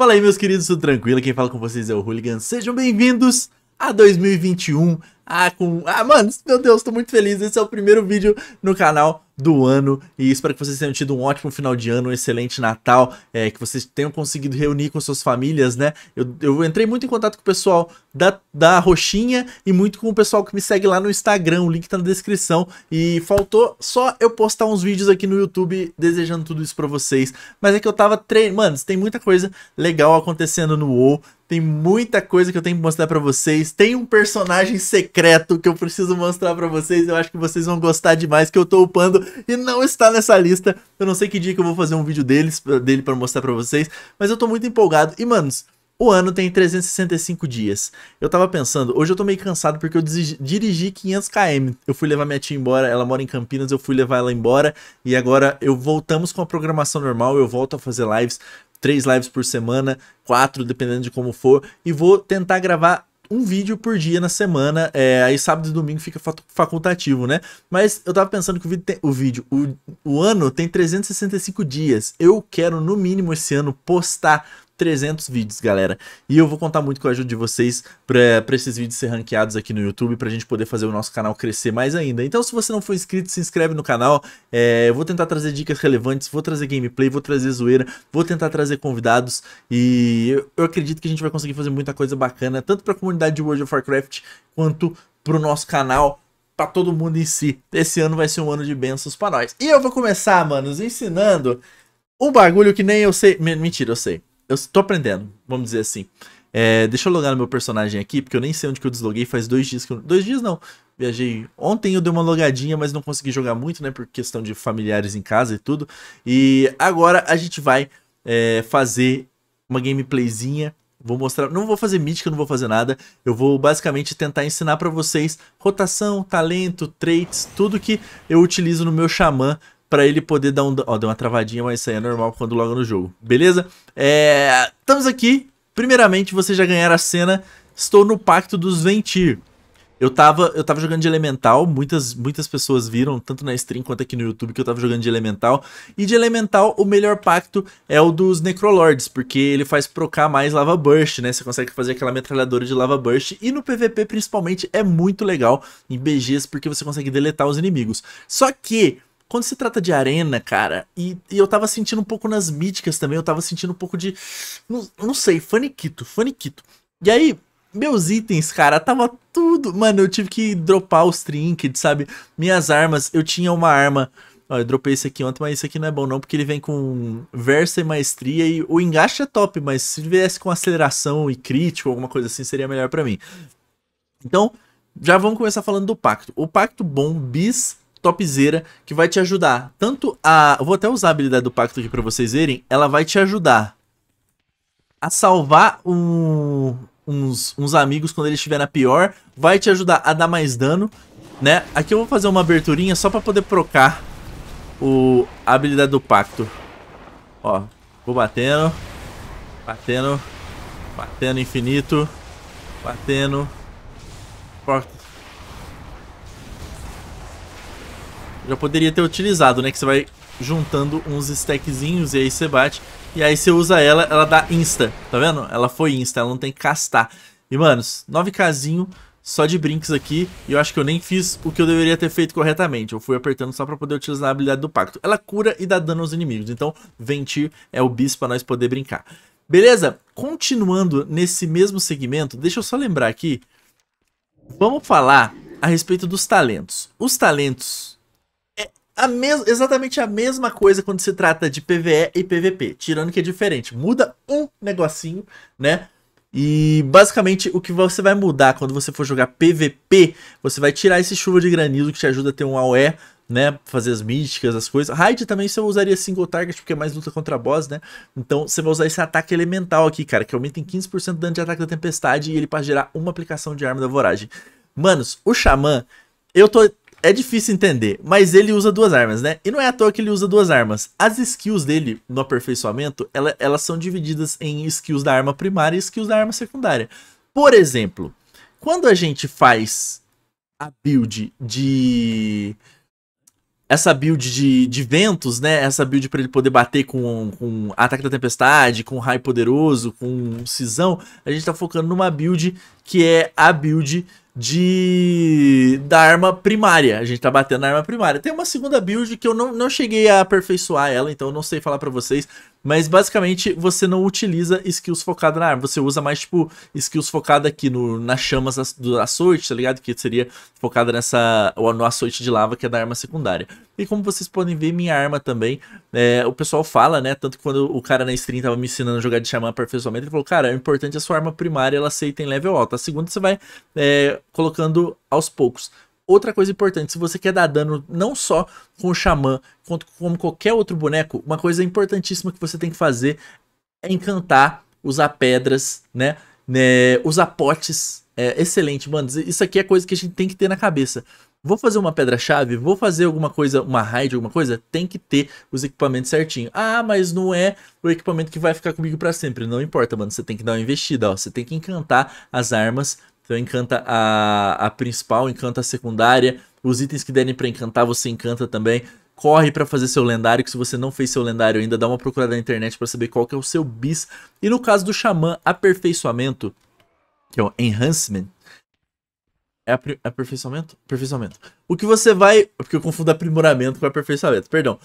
Fala aí, meus queridos, tudo tranquilo? Quem fala com vocês é o Hooligan. Sejam bem-vindos a 2021. Ah, com... ah, mano, meu Deus, tô muito feliz. Esse é o primeiro vídeo no canal do ano e espero que vocês tenham tido um ótimo final de ano, um excelente Natal, é, que vocês tenham conseguido reunir com suas famílias, né? Eu, eu entrei muito em contato com o pessoal da, da Roxinha e muito com o pessoal que me segue lá no Instagram, o link tá na descrição. E faltou só eu postar uns vídeos aqui no YouTube desejando tudo isso pra vocês. Mas é que eu tava treinando, mano, tem muita coisa legal acontecendo no WoW, tem muita coisa que eu tenho que mostrar para vocês. Tem um personagem secreto que eu preciso mostrar para vocês. Eu acho que vocês vão gostar demais que eu tô upando e não está nessa lista. Eu não sei que dia que eu vou fazer um vídeo deles, dele para mostrar para vocês, mas eu tô muito empolgado. E manos, o ano tem 365 dias. Eu tava pensando, hoje eu tô meio cansado porque eu dirigi 500 km. Eu fui levar minha tia embora, ela mora em Campinas, eu fui levar ela embora e agora eu voltamos com a programação normal, eu volto a fazer lives, três lives por semana, quatro, dependendo de como for, e vou tentar gravar um vídeo por dia na semana, é, aí sábado e domingo fica facultativo, né? Mas eu tava pensando que o vídeo, tem, o, vídeo o, o ano tem 365 dias. Eu quero, no mínimo, esse ano postar 300 vídeos, galera. E eu vou contar muito com a ajuda de vocês para esses vídeos ser ranqueados aqui no YouTube, pra gente poder fazer o nosso canal crescer mais ainda. Então, se você não for inscrito, se inscreve no canal. É, eu vou tentar trazer dicas relevantes, vou trazer gameplay, vou trazer zoeira, vou tentar trazer convidados. E eu, eu acredito que a gente vai conseguir fazer muita coisa bacana, tanto pra comunidade de World of Warcraft, quanto pro nosso canal para todo mundo em si. Esse ano vai ser um ano de bênçãos para nós. E eu vou começar, manos, ensinando um bagulho que nem eu sei. Mentira, eu sei eu estou aprendendo, vamos dizer assim. É, deixa eu logar no meu personagem aqui, porque eu nem sei onde que eu desloguei, faz dois dias que eu... Dois dias não, viajei... Ontem eu dei uma logadinha, mas não consegui jogar muito, né, por questão de familiares em casa e tudo. E agora a gente vai é, fazer uma gameplayzinha Vou mostrar, não vou fazer mítica, não vou fazer nada. Eu vou basicamente tentar ensinar para vocês rotação, talento, traits, tudo que eu utilizo no meu xamã para ele poder dar um. Ó, deu uma travadinha, mas isso aí é normal quando logo no jogo. Beleza? É. Estamos aqui. Primeiramente, você já ganhar a cena. Estou no Pacto dos Ventir. Eu tava, eu tava jogando de Elemental, muitas, muitas pessoas viram, tanto na stream quanto aqui no YouTube, que eu tava jogando de Elemental. E de Elemental, o melhor pacto é o dos Necrolords, porque ele faz procar mais Lava Burst, né? Você consegue fazer aquela metralhadora de Lava Burst. E no PVP, principalmente, é muito legal em BGs, porque você consegue deletar os inimigos. Só que quando se trata de arena, cara, e, e, eu tava sentindo um pouco nas míticas também, eu tava sentindo um pouco de. Não, não sei, faniquito, faniquito. E aí, meus itens, cara, tava tudo. Mano, eu tive que dropar os trinkets, sabe? Minhas armas, eu tinha uma arma. Ó, eu dropei esse aqui ontem, mas esse aqui não é bom não, porque ele vem com versa e maestria e o engaste é top, mas se viesse com aceleração e crítico, alguma coisa assim, seria melhor para mim. Então, já vamos começar falando do pacto. O pacto bom bis topzera que vai te ajudar. Tanto a. vou até usar a habilidade do pacto aqui pra vocês verem. Ela vai te ajudar a salvar um, uns, uns amigos quando ele estiver na pior. Vai te ajudar a dar mais dano, né? Aqui eu vou fazer uma aberturinha só pra poder procar o, a habilidade do pacto. Ó, vou batendo. Batendo. Batendo infinito. Batendo. Porta Já poderia ter utilizado, né? Que você vai juntando uns stackzinhos e aí você bate. E aí você usa ela, ela dá insta, tá vendo? Ela foi insta, ela não tem que castar. E, manos, 9kzinho só de brinks aqui. E eu acho que eu nem fiz o que eu deveria ter feito corretamente. Eu fui apertando só pra poder utilizar a habilidade do pacto. Ela cura e dá dano aos inimigos. Então, Ventir é o bis pra nós poder brincar. Beleza? Continuando nesse mesmo segmento, deixa eu só lembrar aqui. Vamos falar a respeito dos talentos. Os talentos a mes... exatamente a mesma coisa quando se trata de PVE e PVP, tirando que é diferente. Muda um negocinho, né? E basicamente o que você vai mudar quando você for jogar PVP, você vai tirar esse chuva de granizo que te ajuda a ter um AOE, né? Fazer as místicas, as coisas. Raid também você usaria single target, porque é mais luta contra boss, né? Então você vai usar esse ataque elemental aqui, cara, que aumenta em 15% o dano de ataque da tempestade e ele para gerar uma aplicação de arma da voragem. Manos, o Xamã, eu tô é difícil entender, mas ele usa duas armas, né? E não é à toa que ele usa duas armas. As skills dele no aperfeiçoamento, ela, elas são divididas em skills da arma primária e skills da arma secundária. Por exemplo, quando a gente faz a build de... Essa build de, de ventos, né? Essa build para ele poder bater com, com ataque da tempestade, com raio poderoso, com cisão. A gente tá focando numa build que é a build de da arma primária. A gente tá batendo na arma primária. Tem uma segunda build que eu não, não cheguei a aperfeiçoar ela, então eu não sei falar para vocês. Mas basicamente você não utiliza skills focada na arma. Você usa mais, tipo, skills focada aqui no, nas chamas da, do açoite, tá ligado? Que seria focada nessa. no açoite de lava, que é da arma secundária. E como vocês podem ver, minha arma também. É, o pessoal fala, né? Tanto que quando o cara na stream tava me ensinando a jogar de chamar aperfeiçoamento, ele falou: Cara, o é importante é a sua arma primária ela ser em level alto. A segunda você vai. É, colocando aos poucos. Outra coisa importante, se você quer dar dano não só com o Xamã, quanto com qualquer outro boneco, uma coisa importantíssima que você tem que fazer é encantar, usar pedras, né? né usar potes. É, excelente, mano. Isso aqui é coisa que a gente tem que ter na cabeça. Vou fazer uma pedra-chave? Vou fazer alguma coisa, uma raid, alguma coisa? Tem que ter os equipamentos certinho. Ah, mas não é o equipamento que vai ficar comigo para sempre. Não importa, mano. Você tem que dar uma investida, ó. Você tem que encantar as armas então encanta a, a principal, encanta a secundária. Os itens que derem para encantar, você encanta também. Corre para fazer seu lendário, que se você não fez seu lendário ainda, dá uma procurada na internet para saber qual que é o seu bis. E no caso do Xamã, aperfeiçoamento, que é o Enhancement, é aperfeiçoamento? Aperfeiçoamento. O que você vai... Porque eu confundo aprimoramento com aperfeiçoamento, perdão.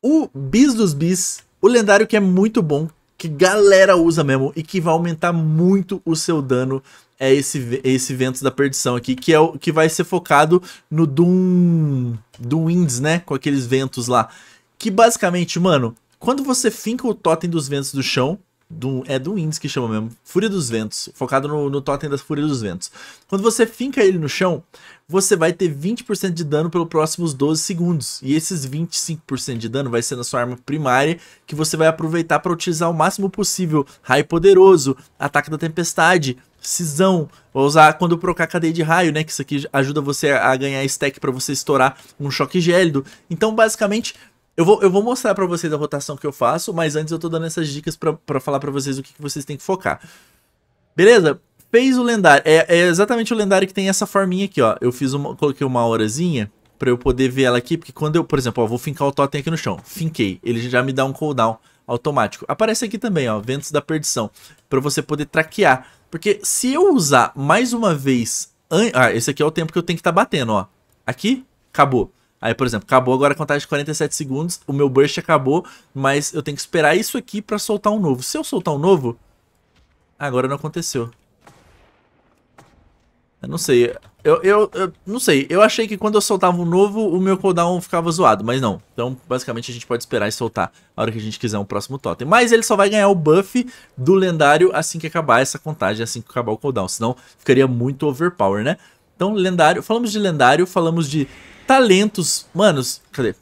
O bis dos bis, o lendário que é muito bom, que galera usa mesmo e que vai aumentar muito o seu dano é esse, é esse vento da Perdição aqui, que é o que vai ser focado no Doom, Doom Winds, né? Com aqueles ventos lá. Que basicamente, mano, quando você finca o totem dos ventos do chão, do, é do Winds que chama mesmo, Fúria dos Ventos, focado no, no totem da Fúria dos Ventos. Quando você finca ele no chão, você vai ter 20% de dano pelos próximos 12 segundos. E esses 25% de dano vai ser na sua arma primária, que você vai aproveitar para utilizar o máximo possível raio poderoso, ataque da tempestade, cisão. Vou usar quando procar cadeia de raio, né? Que isso aqui ajuda você a ganhar stack para você estourar um choque gélido. Então, basicamente, eu vou, eu vou mostrar para vocês a rotação que eu faço, mas antes eu tô dando essas dicas para falar para vocês o que, que vocês têm que focar. Beleza? Fez o lendário. É, é, exatamente o lendário que tem essa forminha aqui, ó. Eu fiz uma, coloquei uma horazinha para eu poder ver ela aqui, porque quando eu, por exemplo, ó, vou fincar o totem aqui no chão. Finquei. Ele já me dá um cooldown automático. Aparece aqui também, ó, Ventos da Perdição, para você poder traquear. Porque se eu usar mais uma vez... Ah, esse aqui é o tempo que eu tenho que estar tá batendo, ó. Aqui, acabou. Aí, por exemplo, acabou agora a contagem de 47 segundos, o meu burst acabou, mas eu tenho que esperar isso aqui pra soltar um novo. Se eu soltar um novo, agora não aconteceu. Eu não sei, eu, eu, eu não sei, eu achei que quando eu soltava um novo, o meu cooldown ficava zoado, mas não. Então, basicamente, a gente pode esperar e soltar a hora que a gente quiser um próximo totem. Mas ele só vai ganhar o buff do lendário assim que acabar essa contagem, assim que acabar o cooldown, senão ficaria muito overpower, né? Então, lendário, falamos de lendário, falamos de talentos, manos, cadê?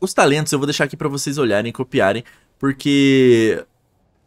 Os talentos eu vou deixar aqui para vocês olharem, copiarem, porque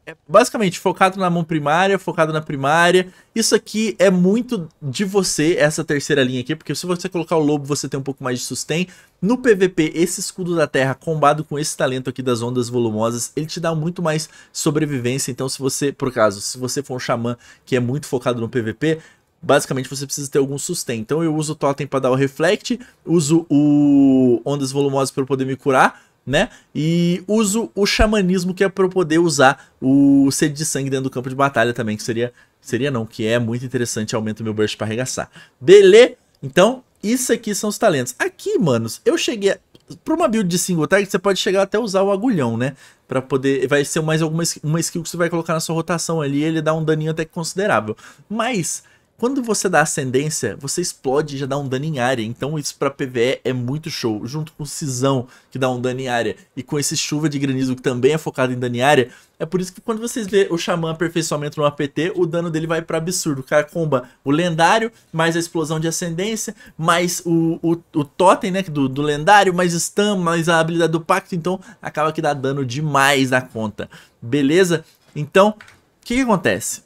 é basicamente focado na mão primária, focado na primária. Isso aqui é muito de você, essa terceira linha aqui, porque se você colocar o lobo, você tem um pouco mais de sustain. No PVP, esse escudo da terra, combado com esse talento aqui das ondas volumosas, ele te dá muito mais sobrevivência. Então, se você, por caso, se você for um xamã que é muito focado no PVP, basicamente você precisa ter algum sustain. Então eu uso o totem para dar o reflect, uso o ondas volumosas para eu poder me curar, né? E uso o xamanismo que é para eu poder usar o sede de sangue dentro do campo de batalha também, que seria seria não, que é muito interessante, aumenta o meu burst para arregaçar. bele. Então, isso aqui são os talentos. Aqui, manos, eu cheguei a... Para uma build de single target, você pode chegar até usar o agulhão, né? Pra poder... Vai ser mais alguma uma skill que você vai colocar na sua rotação ali ele dá um daninho até considerável. Mas quando você dá ascendência, você explode e já dá um dano em área. Então isso para PvE é muito show. Junto com Cisão, que dá um dano em área, e com esse Chuva de Granizo, que também é focado em dano em área, é por isso que quando vocês vê o Xamã aperfeiçoamento no APT, o dano dele vai para absurdo. O cara comba o lendário, mais a explosão de ascendência, mais o, o, o totem né, do, do lendário, mais stun, mais a habilidade do pacto. Então acaba que dá dano demais na conta. Beleza? Então, o que, que acontece?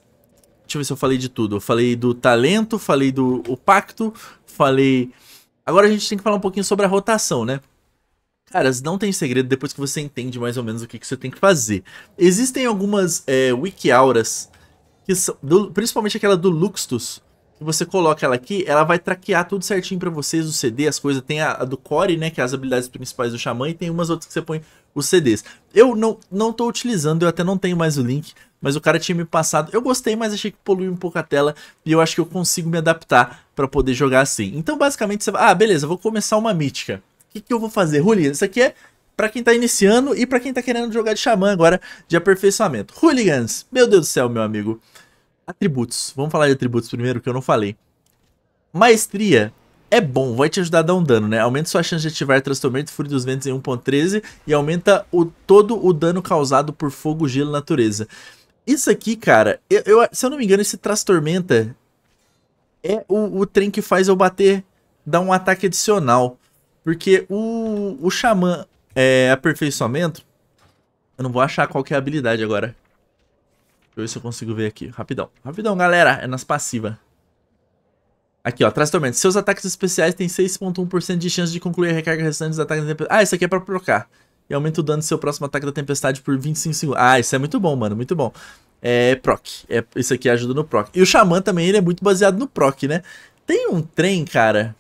Deixa eu ver se eu falei de tudo. Eu falei do talento, falei do o pacto, falei. Agora a gente tem que falar um pouquinho sobre a rotação, né? Caras, não tem segredo depois que você entende mais ou menos o que, que você tem que fazer. Existem algumas é, wiki auras, que são, do, principalmente aquela do Luxtus, que você coloca ela aqui, ela vai traquear tudo certinho para vocês, o CD, as coisas. Tem a, a, do Core, né, que é as habilidades principais do Xamã, e tem umas outras que você põe os CDs. Eu não, não tô utilizando, eu até não tenho mais o link, mas o cara tinha me passado. Eu gostei, mas achei que poluiu um pouco a tela. E eu acho que eu consigo me adaptar para poder jogar assim. Então, basicamente, você vai. Ah, beleza, vou começar uma mítica. O que, que eu vou fazer? Hooligan, isso aqui é para quem tá iniciando e para quem tá querendo jogar de xamã agora de aperfeiçoamento. Hooligans, meu Deus do céu, meu amigo. Atributos. Vamos falar de atributos primeiro, que eu não falei. Maestria é bom, vai te ajudar a dar um dano, né? Aumenta sua chance de ativar Transtormento Fúria dos Ventos em 1.13 e aumenta o, todo o dano causado por Fogo, Gelo e Natureza. Isso aqui, cara, eu, eu, se eu não me engano, esse Trastormenta Tormenta é o, o trem que faz eu bater, dar um ataque adicional. Porque o, o Xamã é, aperfeiçoamento... Eu não vou achar qual é a habilidade agora. Deixa eu ver se eu consigo ver aqui. Rapidão. Rapidão, galera. É nas passivas. Aqui, ó. Trastormenta. Seus ataques especiais têm 6.1% de chance de concluir a recarga restante dos ataques... Ah, isso aqui é pra trocar e aumenta o dano do seu próximo ataque da tempestade por 25 segundos. Ah, isso é muito bom, mano, muito bom. É proc. É, isso aqui ajuda no proc. E o Xamã também, ele é muito baseado no proc, né? Tem um trem, cara...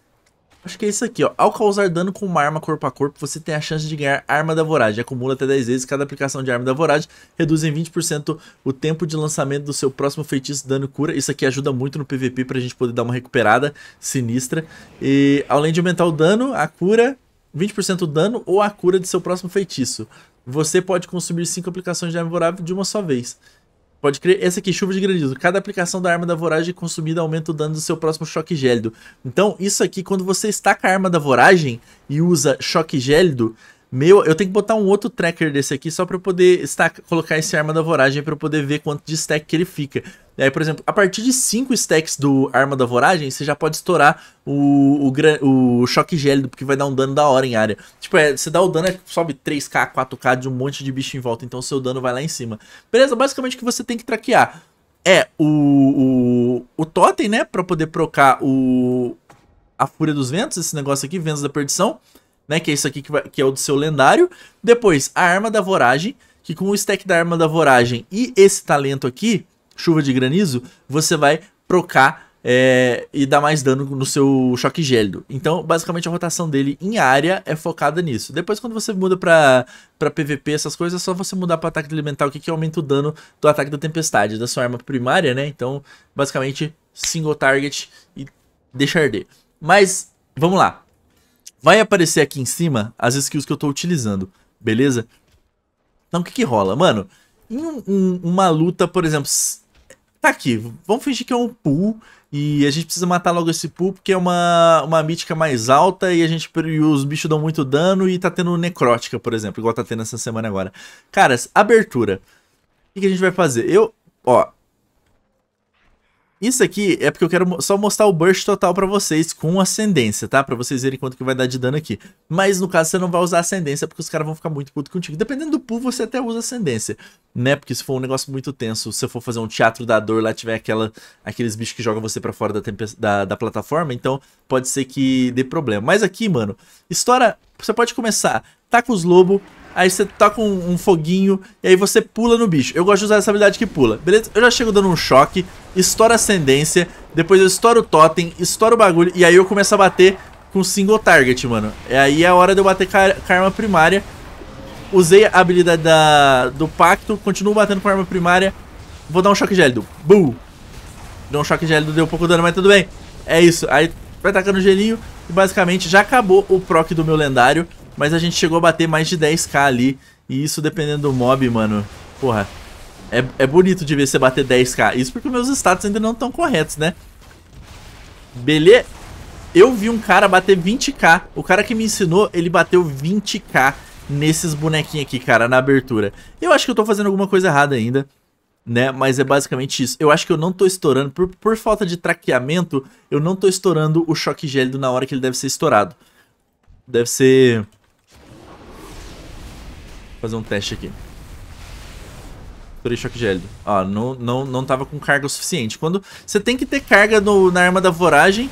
Acho que é isso aqui, ó. Ao causar dano com uma arma corpo a corpo, você tem a chance de ganhar arma da voragem. Acumula até 10 vezes cada aplicação de arma da voragem. Reduz em 20% o tempo de lançamento do seu próximo feitiço dano cura. Isso aqui ajuda muito no PVP pra gente poder dar uma recuperada sinistra. E além de aumentar o dano, a cura 20% do dano ou a cura de seu próximo feitiço. Você pode consumir 5 aplicações de arma vorável de uma só vez. Pode crer, essa aqui, chuva de granizo. Cada aplicação da arma da voragem consumida aumenta o dano do seu próximo choque gélido. Então, isso aqui, quando você está com a arma da voragem e usa choque gélido, meu, eu tenho que botar um outro tracker desse aqui só pra eu poder stack, colocar esse Arma da Voragem pra eu poder ver quanto de stack que ele fica. E aí, por exemplo, a partir de 5 stacks do Arma da Voragem, você já pode estourar o, o, o Choque Gélido, porque vai dar um dano da hora em área. Tipo, é, você dá o dano, é, sobe 3k, 4k de um monte de bicho em volta, então o seu dano vai lá em cima. Beleza? Basicamente o que você tem que traquear é o, o, o totem, né, pra poder procar o, a Fúria dos Ventos, esse negócio aqui, Ventos da Perdição né? Que é isso aqui que, vai, que é o do seu lendário. Depois, a arma da voragem, que com o stack da arma da voragem e esse talento aqui, chuva de granizo, você vai procar é, e dar mais dano no seu choque gélido. Então, basicamente, a rotação dele em área é focada nisso. Depois, quando você muda pra, pra PVP, essas coisas, é só você mudar pra ataque elemental aqui, que aumenta o dano do ataque da tempestade, da sua arma primária, né? Então, basicamente, single target e deixa arder. Mas, vamos lá. Vai aparecer aqui em cima as skills que eu estou utilizando, beleza? Então o que que rola? Mano, em um, um, uma luta, por exemplo, tá aqui, vamos fingir que é um pool e a gente precisa matar logo esse pool porque é uma, uma mítica mais alta e a gente e os bichos dão muito dano e tá tendo necrótica, por exemplo, igual tá tendo essa semana agora. Caras, abertura. O que, que a gente vai fazer? Eu, ó, isso aqui é porque eu quero só mostrar o burst total pra vocês com ascendência, tá? Pra vocês verem quanto que vai dar de dano aqui. Mas no caso você não vai usar ascendência porque os caras vão ficar muito puto contigo. Dependendo do pool você até usa ascendência, né? Porque se for um negócio muito tenso, se você for fazer um teatro da dor, lá tiver aquela, aqueles bichos que jogam você pra fora da, da, da plataforma, então pode ser que dê problema. Mas aqui, mano, estoura... Você pode começar, tá com os lobos, aí você toca um, um foguinho e aí você pula no bicho. Eu gosto de usar essa habilidade que pula, beleza? Eu já chego dando um choque, estouro ascendência, depois eu estouro o totem, estouro o bagulho e aí eu começo a bater com single target, mano. E aí é a hora de eu bater car arma primária. Usei a habilidade da, do pacto, continuo batendo com arma primária. Vou dar um choque gélido. boom Deu um choque gélido, deu um pouco de dano, mas tudo bem. É isso. Aí vai tacando gelinho e basicamente já acabou o proc do meu lendário. Mas a gente chegou a bater mais de 10k ali. E isso dependendo do mob, mano. Porra. É, é bonito de ver você bater 10k. Isso porque meus status ainda não estão corretos, né? Beleza? Eu vi um cara bater 20k. O cara que me ensinou, ele bateu 20k nesses bonequinhos aqui, cara, na abertura. Eu acho que eu tô fazendo alguma coisa errada ainda, né? Mas é basicamente isso. Eu acho que eu não tô estourando, por, por falta de traqueamento, eu não tô estourando o choque gélido na hora que ele deve ser estourado. Deve ser fazer um teste aqui. Torei choque gélido. Ó, ah, não, não, não tava com carga o suficiente. Quando você tem que ter carga no, na arma da voragem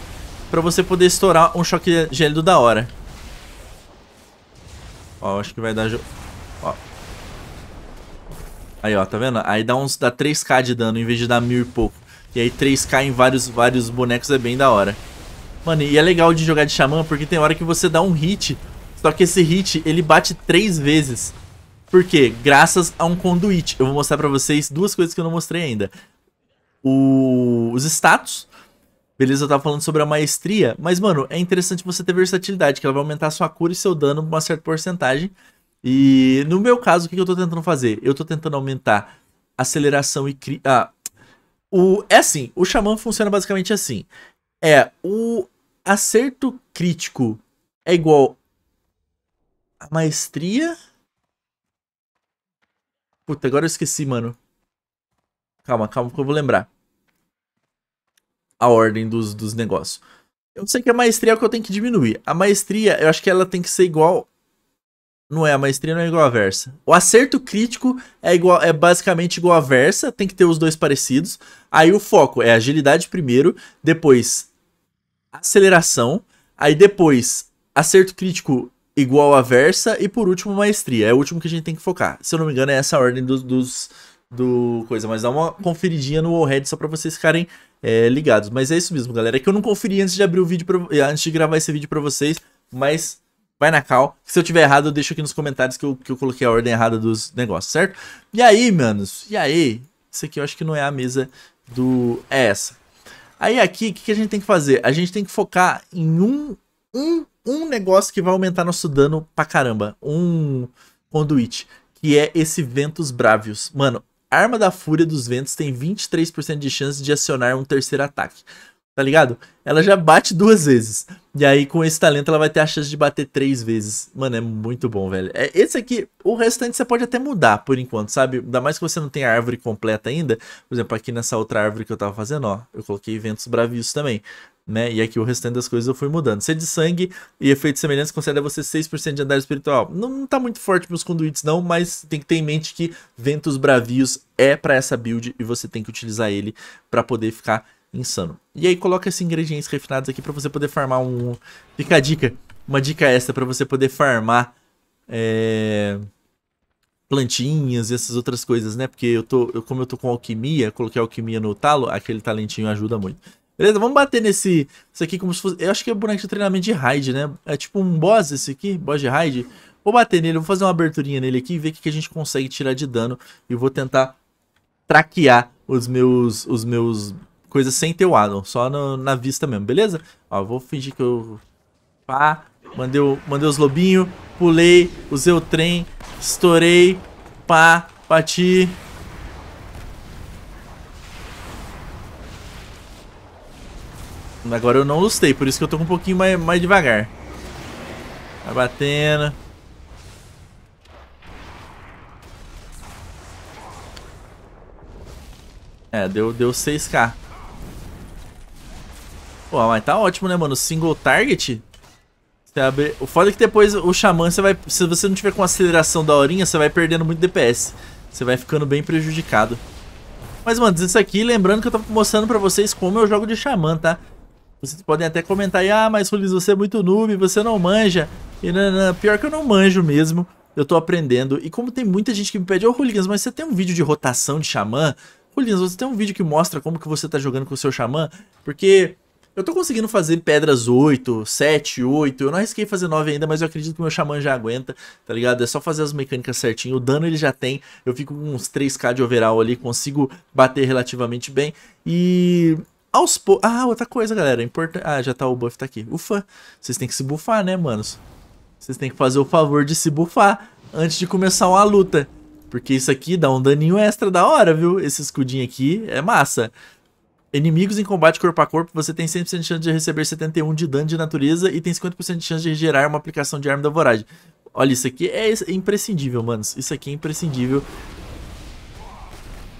pra você poder estourar um choque gélido da hora. Ó, acho que vai dar... Ó. Aí, ó, tá vendo? Aí dá uns dá 3k de dano em vez de dar mil e pouco. E aí 3k em vários, vários bonecos é bem da hora. Mano, e é legal de jogar de xamã porque tem hora que você dá um hit, só que esse hit ele bate três vezes. Porque graças a um conduit, eu vou mostrar para vocês duas coisas que eu não mostrei ainda. O... os status, beleza, eu tava falando sobre a maestria, mas mano, é interessante você ter versatilidade, que ela vai aumentar sua cura e seu dano uma certa porcentagem. E no meu caso, o que eu tô tentando fazer? Eu tô tentando aumentar aceleração e cri... ah, o é assim, o xamã funciona basicamente assim. É o acerto crítico é igual a maestria Puta, agora eu esqueci, mano. Calma, calma que eu vou lembrar. A ordem dos, dos negócios. Eu sei que a maestria é o que eu tenho que diminuir. A maestria, eu acho que ela tem que ser igual... Não é, a maestria não é igual a versa. O acerto crítico é igual é basicamente igual a versa, tem que ter os dois parecidos. Aí o foco é agilidade primeiro, depois aceleração, aí depois acerto crítico igual a Versa e por último Maestria. É o último que a gente tem que focar. Se eu não me engano, é essa a ordem dos, dos do coisa, mas dá uma conferidinha no Wallhead só para vocês ficarem é, ligados. Mas é isso mesmo, galera. É que eu não conferi antes de abrir o vídeo, pra, antes de gravar esse vídeo para vocês, mas vai na cal. Se eu tiver errado, eu deixo aqui nos comentários que eu, que eu coloquei a ordem errada dos negócios, certo? E aí, manos, e aí? Isso aqui eu acho que não é a mesa do... é essa. Aí aqui, o que, que a gente tem que fazer? A gente tem que focar em um, um um negócio que vai aumentar nosso dano pra caramba. Um conduit. Que é esse Ventos Bravios. Mano, arma da fúria dos ventos tem 23% de chance de acionar um terceiro ataque. Tá ligado? Ela já bate duas vezes. E aí, com esse talento, ela vai ter a chance de bater três vezes. Mano, é muito bom, velho. É, esse aqui, o restante você pode até mudar por enquanto, sabe? Ainda mais que você não tem a árvore completa ainda. Por exemplo, aqui nessa outra árvore que eu tava fazendo, ó. Eu coloquei ventos bravios também né? E aqui o restante das coisas eu fui mudando. Sede de sangue e efeitos semelhantes concede a você 6% de andar espiritual. Não, não tá muito forte pros conduítes não, mas tem que ter em mente que ventos bravios é para essa build e você tem que utilizar ele para poder ficar insano. E aí coloca esses ingredientes refinados aqui para você poder farmar um... Fica a dica, uma dica extra para você poder farmar é... plantinhas e essas outras coisas, né? Porque eu tô, eu, como eu tô com alquimia, coloquei alquimia no talo, aquele talentinho ajuda muito. Beleza? Vamos bater nesse. Isso aqui como se fosse. Eu acho que é boneco de treinamento de raid, né? É tipo um boss esse aqui, boss de raid. Vou bater nele, vou fazer uma aberturinha nele aqui e ver o que a gente consegue tirar de dano. E vou tentar traquear os meus. os meus. coisas sem ter o addon, só no, na vista mesmo, beleza? Ó, vou fingir que eu. Pá, mandei, o, mandei os lobinhos, pulei, usei o trem, estourei, pá, bati. Agora eu não lustei, por isso que eu tô com um pouquinho mais, mais devagar. Vai batendo. É, deu, deu 6k. Pô, mas tá ótimo, né, mano? Single target. Sabe? O foda é que depois o Xamã, você vai, se você não tiver com aceleração da horinha, você vai perdendo muito DPS. Você vai ficando bem prejudicado. Mas, mano, isso aqui, lembrando que eu tô mostrando pra vocês como eu jogo de Xamã, tá? Vocês podem até comentar aí, ah, mas Rulis, você é muito noob, você não manja. E não, né, não, né, pior que eu não manjo mesmo, eu tô aprendendo. E como tem muita gente que me pede, ô oh, Rulis, mas você tem um vídeo de rotação de xamã? Rulis, você tem um vídeo que mostra como que você tá jogando com o seu xamã? Porque eu tô conseguindo fazer pedras 8, 7, 8. Eu não arrisquei fazer 9 ainda, mas eu acredito que meu xamã já aguenta, tá ligado? É só fazer as mecânicas certinho. O dano ele já tem. Eu fico com uns 3k de overall ali, consigo bater relativamente bem. E aos poucos. Ah, outra coisa, galera. É Importa... Ah, já tá o buff tá aqui. Ufa. Vocês têm que se bufar, né, manos? Vocês têm que fazer o favor de se bufar antes de começar uma luta. Porque isso aqui dá um daninho extra da hora, viu? Esse escudinho aqui é massa. Inimigos em combate corpo a corpo, você tem 100% de chance de receber 71 de dano de natureza e tem 50% de chance de gerar uma aplicação de arma da voragem. Olha, isso aqui é imprescindível, manos. Isso aqui é imprescindível.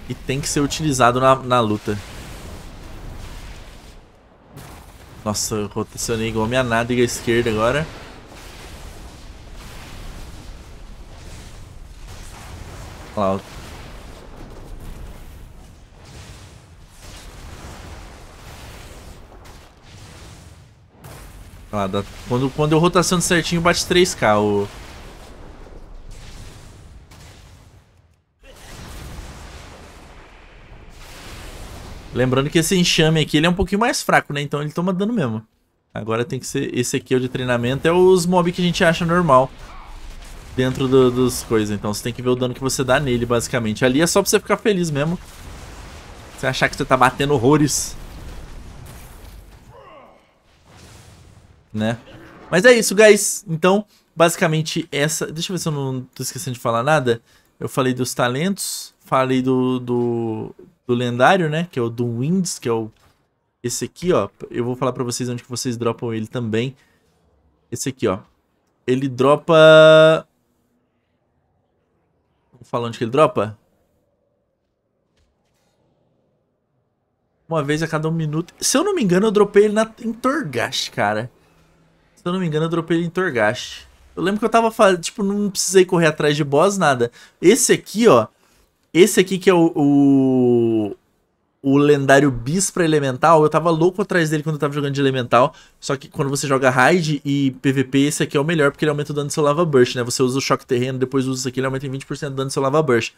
E tem que ser utilizado na, na luta. Nossa, eu rotacionei igual a minha nádega esquerda agora. Olha lá, Lá, dá... quando, quando eu rotaciono certinho, bate 3k o, Lembrando que esse enxame aqui, ele é um pouquinho mais fraco, né? Então ele toma dano mesmo. Agora tem que ser... Esse aqui é o de treinamento. É os mob que a gente acha normal dentro do, dos coisas. Então você tem que ver o dano que você dá nele, basicamente. Ali é só pra você ficar feliz mesmo. Você achar que você tá batendo horrores. Né? Mas é isso, guys. Então, basicamente essa... Deixa eu ver se eu não tô esquecendo de falar nada. Eu falei dos talentos, falei do, do, do lendário, né? Que é o do Winds, que é o esse aqui, ó. Eu vou falar pra vocês onde que vocês dropam ele também. Esse aqui, ó. Ele dropa... Vamos falar onde que ele dropa. Uma vez a cada um minuto. Se eu não me engano, eu dropei ele na... em Torgash, cara. Se eu não me engano, eu dropei ele em Torgash. Eu lembro que eu tava fazendo, tipo, não precisei correr atrás de boss, nada. Esse aqui, ó. Esse aqui que é o. O, o lendário bis pra elemental. Eu tava louco atrás dele quando eu tava jogando de elemental. Só que quando você joga raid e PVP, esse aqui é o melhor, porque ele aumenta o dano do seu lava burst, né? Você usa o choque terreno, depois usa isso aqui, ele aumenta em 20% do dano do seu lava burst.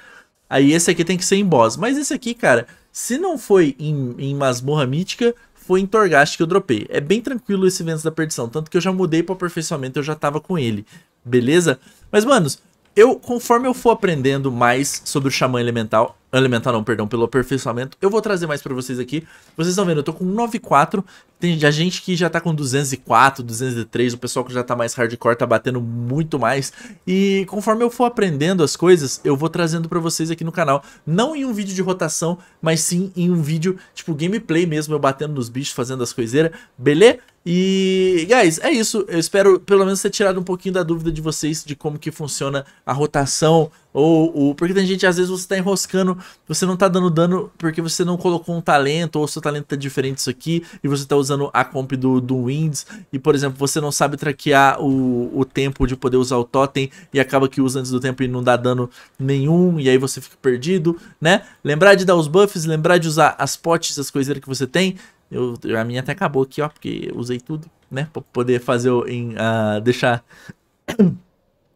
Aí esse aqui tem que ser em boss. Mas esse aqui, cara, se não foi em, em masmorra mítica, foi em Torghast que eu dropei. É bem tranquilo esse vento da Perdição, tanto que eu já mudei para aperfeiçoamento, eu já tava com ele, beleza? Mas, manos, eu, conforme eu for aprendendo mais sobre o Xamã Elemental, alimentar não, perdão, pelo aperfeiçoamento. Eu vou trazer mais para vocês aqui. Vocês estão vendo, eu tô com 94, tem a gente que já tá com 204, 203, o pessoal que já tá mais hardcore tá batendo muito mais. E conforme eu for aprendendo as coisas, eu vou trazendo para vocês aqui no canal, não em um vídeo de rotação, mas sim em um vídeo tipo gameplay mesmo, eu batendo nos bichos, fazendo as coiseiras, beleza? E, guys, é isso. Eu espero pelo menos ter tirado um pouquinho da dúvida de vocês de como que funciona a rotação, ou, ou porque tem gente, às vezes você tá enroscando, você não tá dando dano porque você não colocou um talento, ou seu talento tá diferente disso aqui, e você tá usando a comp do, do Winds, e por exemplo, você não sabe traquear o, o tempo de poder usar o totem, e acaba que usa antes do tempo e não dá dano nenhum, e aí você fica perdido, né? Lembrar de dar os buffs, lembrar de usar as potes, as coisinhas que você tem. Eu, a minha até acabou aqui, ó, porque eu usei tudo, né? Pra poder fazer, em, uh, deixar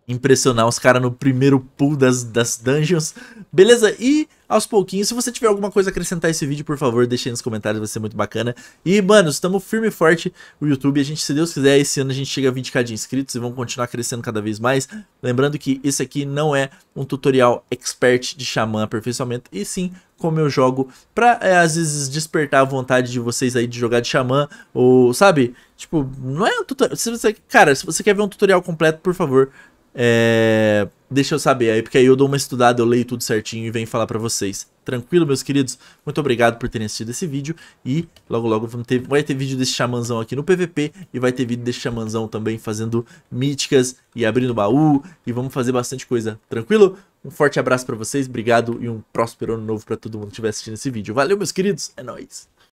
impressionar os caras no primeiro pool das, das dungeons. Beleza? E aos pouquinhos, se você tiver alguma coisa a acrescentar a esse vídeo, por favor, deixe aí nos comentários, vai ser muito bacana. E, mano, estamos firme e forte no YouTube. A gente, se Deus quiser, esse ano a gente chega a 20k de inscritos e vamos continuar crescendo cada vez mais. Lembrando que esse aqui não é um tutorial expert de Xamã aperfeiçoamento, e sim como eu jogo, pra é, às vezes despertar a vontade de vocês aí de jogar de Xamã, ou, sabe? Tipo, não é um tutorial. Se você, cara, se você quer ver um tutorial completo, por favor, é... Deixa eu saber aí, porque aí eu dou uma estudada, eu leio tudo certinho e venho falar para vocês. Tranquilo, meus queridos? Muito obrigado por terem assistido esse vídeo. E logo, logo ter, vai ter vídeo desse xamanzão aqui no PVP. E vai ter vídeo desse xamanzão também fazendo míticas e abrindo baú. E vamos fazer bastante coisa. Tranquilo? Um forte abraço para vocês. Obrigado e um próspero ano novo para todo mundo que estiver assistindo esse vídeo. Valeu, meus queridos. É nóis.